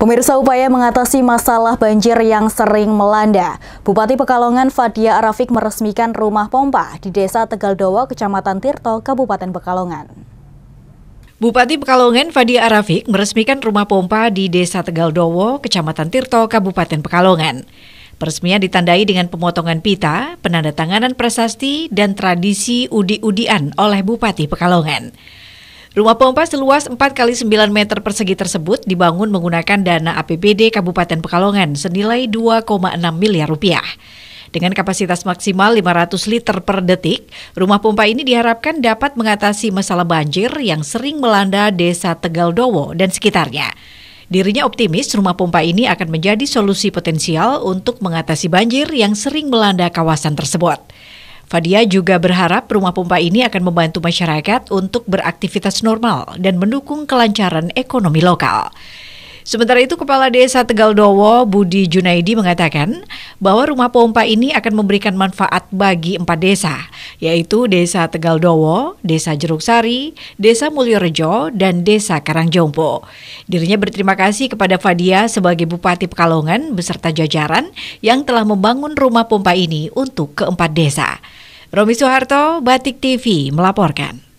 Pemirsa upaya mengatasi masalah banjir yang sering melanda. Bupati Pekalongan Fadia Arafik meresmikan rumah pompa di Desa Tegal Dowo, Kecamatan Tirto, Kabupaten Pekalongan. Bupati Pekalongan Fadia Arafik meresmikan rumah pompa di Desa Tegal Dowo, Kecamatan Tirto, Kabupaten Pekalongan. Peresmian ditandai dengan pemotongan pita, penandatanganan prasasti, dan tradisi udi-udian oleh Bupati Pekalongan. Rumah pompa seluas 4 kali 9 meter persegi tersebut dibangun menggunakan dana APBD Kabupaten Pekalongan senilai 2,6 miliar rupiah. Dengan kapasitas maksimal 500 liter per detik, rumah pompa ini diharapkan dapat mengatasi masalah banjir yang sering melanda desa Tegal Dowo dan sekitarnya. Dirinya optimis rumah pompa ini akan menjadi solusi potensial untuk mengatasi banjir yang sering melanda kawasan tersebut. Fadia juga berharap rumah pompa ini akan membantu masyarakat untuk beraktivitas normal dan mendukung kelancaran ekonomi lokal. Sementara itu Kepala Desa Tegal Dowo, Budi Junaidi mengatakan bahwa rumah pompa ini akan memberikan manfaat bagi empat desa, yaitu Desa Tegal Dowo, Desa Jeruk Sari, Desa Mulyorejo, dan Desa Karangjompo. Dirinya berterima kasih kepada Fadia sebagai Bupati Pekalongan beserta jajaran yang telah membangun rumah pompa ini untuk keempat desa. Romi Soeharto, Batik TV melaporkan.